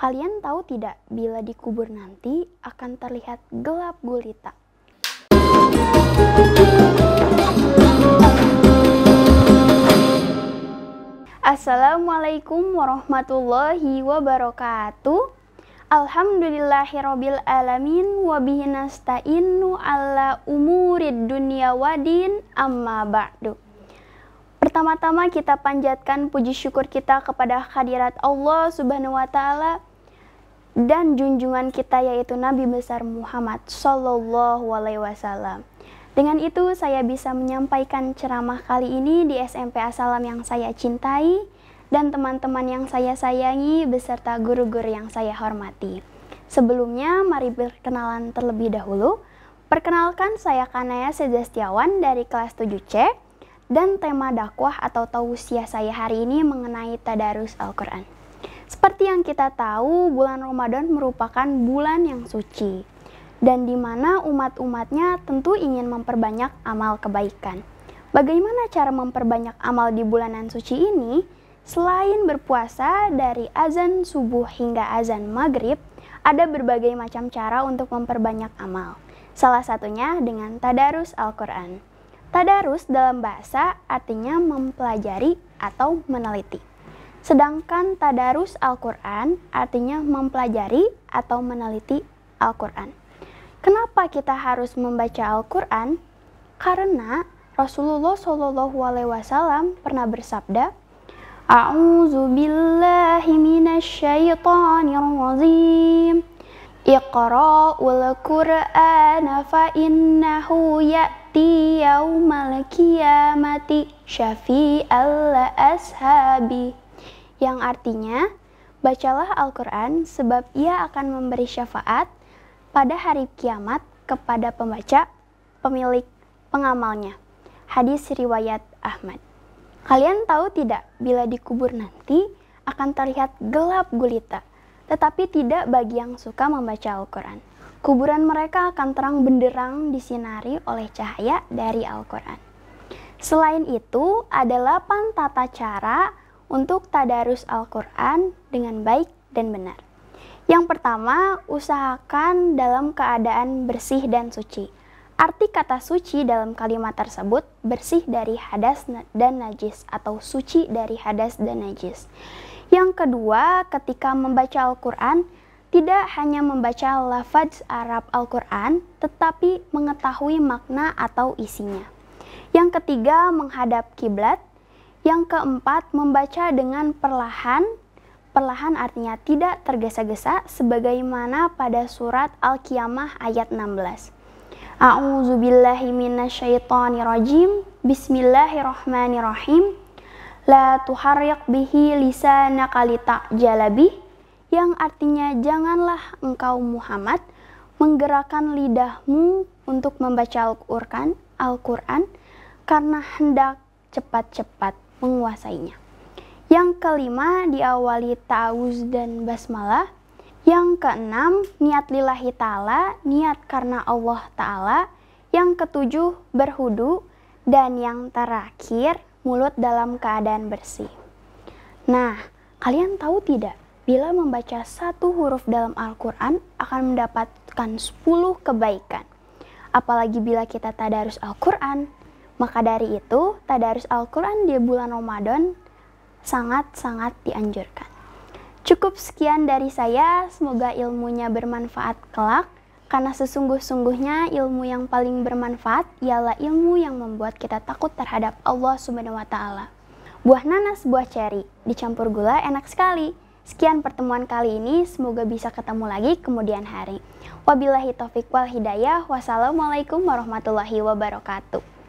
Kalian tahu tidak, bila dikubur nanti akan terlihat gelap gulita. Assalamualaikum warahmatullahi wabarakatuh. Alhamdulillahirabbil alamin wa bihi nasta'inu ala umurid dunya wadin amma ba'du. Pertama-tama kita panjatkan puji syukur kita kepada hadirat Allah Subhanahu wa taala dan junjungan kita yaitu Nabi besar Muhammad Sallallahu Alaihi Wasallam. Dengan itu saya bisa menyampaikan ceramah kali ini di SMP Asalam yang saya cintai dan teman-teman yang saya sayangi beserta guru-guru yang saya hormati. Sebelumnya mari berkenalan terlebih dahulu. Perkenalkan saya Kanaya Sejastiawan dari kelas 7C dan tema dakwah atau tausiah saya hari ini mengenai tadarus Al-Qur'an. Seperti yang kita tahu, bulan Ramadan merupakan bulan yang suci dan di mana umat-umatnya tentu ingin memperbanyak amal kebaikan. Bagaimana cara memperbanyak amal di bulanan suci ini? Selain berpuasa dari azan subuh hingga azan maghrib, ada berbagai macam cara untuk memperbanyak amal. Salah satunya dengan tadarus Al-Quran. Tadarus dalam bahasa artinya mempelajari atau meneliti. Sedangkan tadarus Al-Quran artinya mempelajari atau meneliti Al-Quran. Kenapa kita harus membaca Al-Quran? Karena Rasulullah Shallallahu Alaihi Wasallam pernah bersabda, A'uzu billahi minasyaitonir rajim." Iqra'ul Qur'ana fa innahu ya'ti yaumal qiyamati syafi'al ashabi yang artinya bacalah Al-Quran sebab ia akan memberi syafaat pada hari kiamat kepada pembaca, pemilik, pengamalnya. Hadis riwayat Ahmad. Kalian tahu tidak bila dikubur nanti akan terlihat gelap gulita, tetapi tidak bagi yang suka membaca Al-Quran. Kuburan mereka akan terang benderang disinari oleh cahaya dari Al-Quran. Selain itu, ada 8 tata cara untuk tadarus Al-Quran dengan baik dan benar. Yang pertama, usahakan dalam keadaan bersih dan suci. Arti kata suci dalam kalimat tersebut bersih dari hadas dan najis atau suci dari hadas dan najis. Yang kedua, ketika membaca Al-Quran, tidak hanya membaca lafaz Arab Al-Quran, tetapi mengetahui makna atau isinya. Yang ketiga, menghadap kiblat yang keempat, membaca dengan perlahan. Perlahan artinya tidak tergesa-gesa sebagaimana pada surat Al-Qiyamah ayat 16. A'udzubillahiminasyaitonirrojim Bismillahirrohmanirrohim La tuharyak bihi lisanaka jalabi Yang artinya janganlah engkau Muhammad Menggerakkan lidahmu untuk membaca Al-Quran Al, -Quran, Al -Quran, Karena hendak cepat-cepat menguasainya. Yang kelima, diawali ta'awuz dan basmalah. Yang keenam, niat lillahi ta'ala, niat karena Allah ta'ala. Yang ketujuh, berhudu. Dan yang terakhir, mulut dalam keadaan bersih. Nah, kalian tahu tidak? Bila membaca satu huruf dalam Al-Quran akan mendapatkan 10 kebaikan. Apalagi bila kita tadarus Al-Quran, maka dari itu, tadarus Al-Quran di bulan Ramadan sangat-sangat dianjurkan. Cukup sekian dari saya, semoga ilmunya bermanfaat kelak, karena sesungguh-sungguhnya ilmu yang paling bermanfaat ialah ilmu yang membuat kita takut terhadap Allah Subhanahu wa Ta'ala. Buah nanas, buah ceri, dicampur gula enak sekali. Sekian pertemuan kali ini, semoga bisa ketemu lagi kemudian hari. Wabillahi taufiq wal hidayah, wassalamualaikum warahmatullahi wabarakatuh.